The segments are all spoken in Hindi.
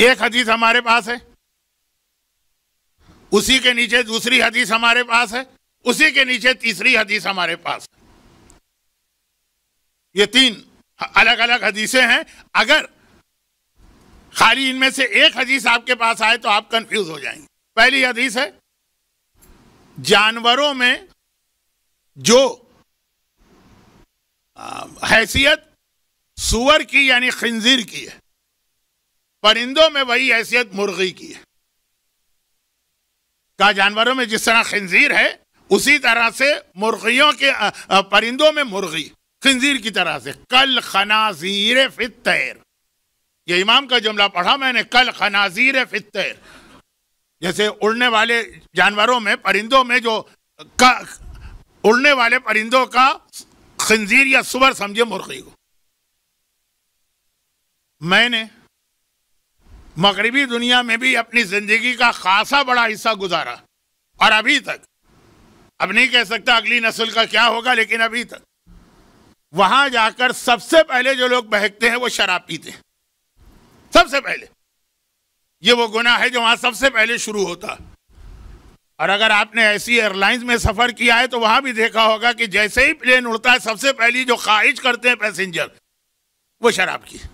एक हदीस हमारे पास है उसी के नीचे दूसरी हदीस हमारे पास है उसी के नीचे तीसरी हदीस हमारे पास है ये तीन अलग अलग हदीसें हैं अगर खाली इनमें से एक हदीस आपके पास आए तो आप कंफ्यूज हो जाएंगे पहली हदीस है जानवरों में जो हैसियत सुअर की यानी खंजीर की है परिंदों में वही हैसियत मुर्गी की है का जानवरों में जिस तरह खंजीर है उसी तरह से मुर्गियों के परिंदों में मुर्गी खंजीर की तरह से कल खनाजीर फितर ये इमाम का जुमला पढ़ा मैंने कल खनाजीर फितर जैसे उड़ने वाले जानवरों में परिंदों में जो का उड़ने वाले परिंदों का खंजीर या सुबर समझे मुर्गी को मैंने मगरबी दुनिया में भी अपनी ज़िंदगी का खासा बड़ा हिस्सा गुजारा और अभी तक अब नहीं कह सकता अगली नस्ल का क्या होगा लेकिन अभी तक वहां जाकर सबसे पहले जो लोग बहकते हैं वो शराब पीते हैं सबसे पहले ये वो गुना है जो वहां सबसे पहले शुरू होता और अगर आपने ऐसी एयरलाइंस में सफर किया है तो वहां भी देखा होगा कि जैसे ही प्लेन उड़ता है सबसे पहली जो ख्वाहिश करते हैं पैसेंजर वो शराब की है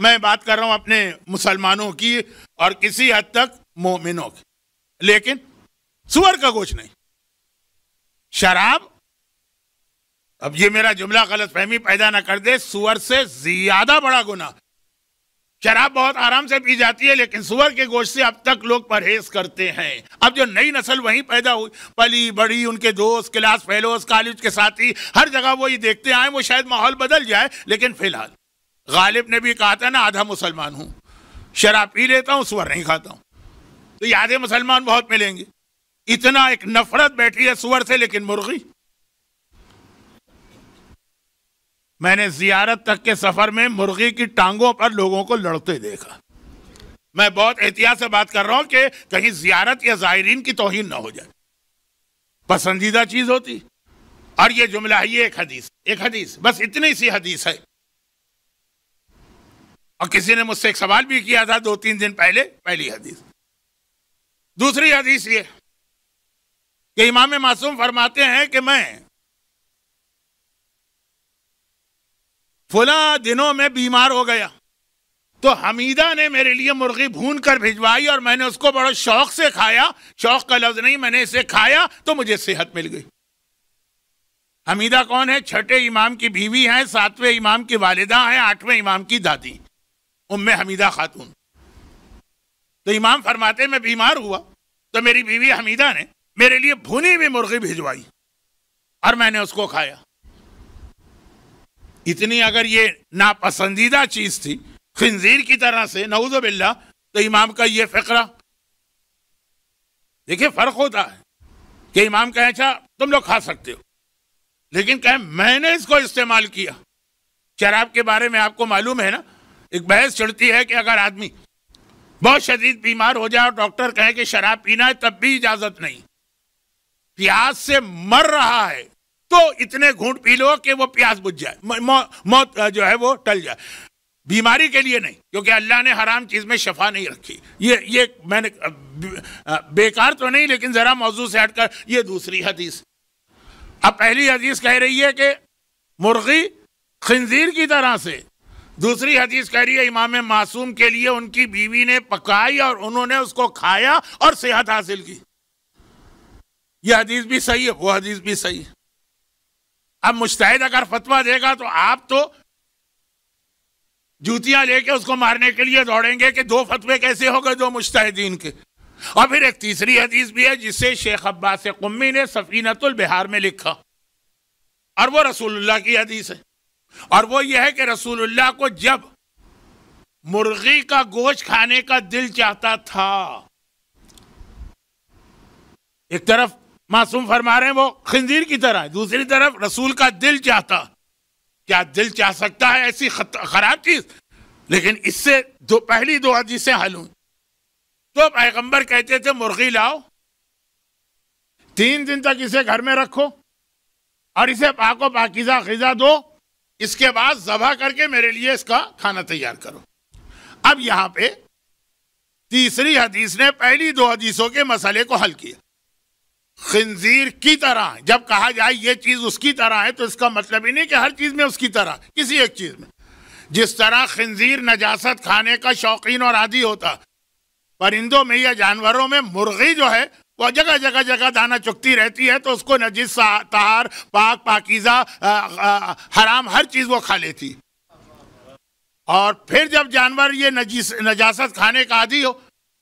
मैं बात कर रहा हूं अपने मुसलमानों की और किसी हद तक मोमिनों की लेकिन सुअर का गोश्त नहीं शराब अब ये मेरा जुमला गलत फहमी पैदा ना कर दे सुअर से ज्यादा बड़ा गुना शराब बहुत आराम से पी जाती है लेकिन सुअर के गोश से अब तक लोग परहेज करते हैं अब जो नई नस्ल वहीं पैदा हुई पली बड़ी उनके दोस्त क्लास फेलोज कॉलेज के साथी हर जगह वो ये देखते आए वो शायद माहौल बदल जाए लेकिन फिलहाल गालिब ने भी कहा था ना आधा मुसलमान हूँ शराब पी लेता हूँ सुअर नहीं खाता हूँ तो ये आधे मुसलमान बहुत मिलेंगे इतना एक नफरत बैठी है सुअर से लेकिन मुर्गी मैंने जियारत तक के सफर में मुर्गी की टांगों पर लोगों को लड़ते देखा मैं बहुत एहतियात से बात कर रहा हूं कि कहीं जियारत या जायरीन की तोहिन ना हो जाए पसंदीदा चीज होती और ये जुमला है ये एक हदीस एक हदीस बस इतनी सी हदीस है और किसी ने मुझसे एक सवाल भी किया था दो तीन दिन पहले पहली हदीस दूसरी हदीस ये कि इमाम मासूम फरमाते हैं कि मैं फुला दिनों में बीमार हो गया तो हमीदा ने मेरे लिए मुर्गी भून कर भिजवाई और मैंने उसको बड़ा शौक से खाया शौक का लफ्ज नहीं मैंने इसे खाया तो मुझे सेहत मिल गई हमीदा कौन है छठे इमाम की बीवी है सातवें इमाम की वालिदा हैं आठवें इमाम की दादी उम्म हमीदा खातून तो इमाम फरमाते मैं बीमार हुआ तो मेरी बीवी हमीदा ने मेरे लिए भुनी हुई मुर्गी भिजवाई और मैंने उसको खाया इतनी अगर ये नापसंदीदा चीज थी खंजीर की तरह से नऊज बिल्ला तो इमाम का ये फकरा देखिए फर्क होता है कि इमाम कहे अच्छा तुम लोग खा सकते हो लेकिन कहे मैंने इसको इस्तेमाल किया शराब के बारे में आपको मालूम है ना एक बहस चढ़ती है कि अगर आदमी बहुत शदीद बीमार हो जाए और डॉक्टर कहे कि शराब पीना है तब भी इजाजत नहीं प्यास से मर रहा है तो इतने घूट पी लो कि वो प्यास बुझ जाए मौत मौ, जो है वो टल जाए बीमारी के लिए नहीं क्योंकि अल्लाह ने हराम चीज़ में शफा नहीं रखी ये ये मैंने बेकार तो नहीं लेकिन ज़रा मौजू से हटकर ये दूसरी हदीस अब पहली हदीस कह रही है कि मुर्गी खंजीर की तरह से दूसरी हदीस कह रही है इमाम मासूम के लिए उनकी बीवी ने पकाई और उन्होंने उसको खाया और सेहत हासिल की यह हदीस भी सही है वो हदीस भी सही है अब मुश्ताहिद अगर फतवा देगा तो आप तो जूतियां लेके उसको मारने के लिए दौड़ेंगे कि दो फतवे कैसे हो गए दो मुश्ताहिदीन के और फिर एक तीसरी हदीस भी है जिसे शेख अब्बास कुम्मी ने सफीनतुल बिहार में लिखा और वो रसूलुल्लाह की हदीस है और वो ये है कि रसूलुल्लाह को जब मुर्गी का गोश्त खाने का दिल चाहता था एक तरफ मासूम फरमा रहे हैं वो खंजीर की तरह दूसरी तरफ रसूल का दिल चाहता क्या दिल चाह सकता है ऐसी खराब चीज लेकिन इससे दो पहली दो हदीसें हल हुई तो पैगंबर कहते थे मुर्गी लाओ तीन दिन तक इसे घर में रखो और इसे पाको पाकिजा खिजा दो इसके बाद जबा करके मेरे लिए इसका खाना तैयार करो अब यहां पे तीसरी हदीस ने पहली दो हदीसों के मसले को हल किया खंजीर की तरह जब कहा जाए ये चीज उसकी तरह है तो इसका मतलब ही नहीं कि हर चीज में उसकी तरह किसी एक चीज में जिस तरह खंजीर नजासत खाने का शौकीन और आदि होता परिंदों में या जानवरों में मुर्गी जो है वह जगह जगह जगह दाना चुकती रहती है तो उसको नजिस तहार पाक पाकिज़ा हराम हर चीज़ वो खा लेती और फिर जब जानवर ये नजीस नजासत खाने का आदि हो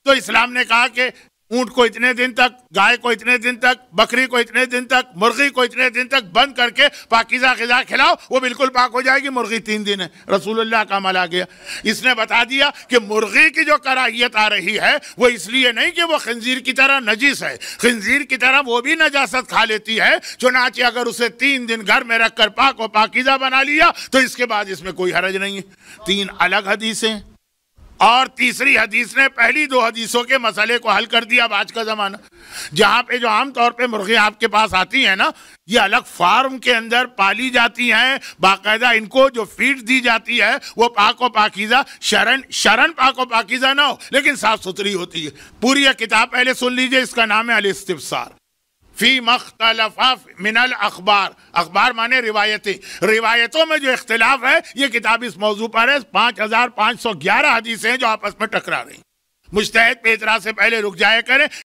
तो इस्लाम ने कहा कि ऊंट को इतने दिन तक गाय को इतने दिन तक बकरी को इतने दिन तक मुर्गी को इतने दिन तक बंद करके पाकिजा गजा खिलाओ वो बिल्कुल पाक हो जाएगी मुर्गी तीन दिन है रसूलुल्लाह का अमल आ गया इसने बता दिया कि मुर्गी की जो कराहियत आ रही है वो इसलिए नहीं कि वो खंजीर की तरह नजीस है खंजीर की तरह वो भी नजासत खा लेती है चुनाचे अगर उसे तीन दिन घर में रख कर पाक और पाकिजा बना लिया तो इसके बाद इसमें कोई हरज नहीं है तीन अलग हदीसें और तीसरी हदीस ने पहली दो हदीसों के मसले को हल कर दिया अब आज का ज़माना जहाँ पे जो आमतौर पे मुर्गियाँ आपके पास आती हैं ना ये अलग फार्म के अंदर पाली जाती हैं बाकायदा इनको जो फीड दी जाती है वो पाक व पाकिज़ा शरण शरण पाक व पाकिज़ा ना हो लेकिन साफ़ सुथरी होती है पूरी यह किताब पहले सुन लीजिए इसका नाम है अलिस्तिफसार फी मख्तलफा मिनल अखबार अखबार माने रिवायती रिवायतों में जो इख्तलाफ है ये किताब इस मौजू पर है पाँच हज़ार पाँच सौ ग्यारह हदीसें जो आपस में टकरा रही मुश्तैद पे इतरा से पहले रुक जाया करें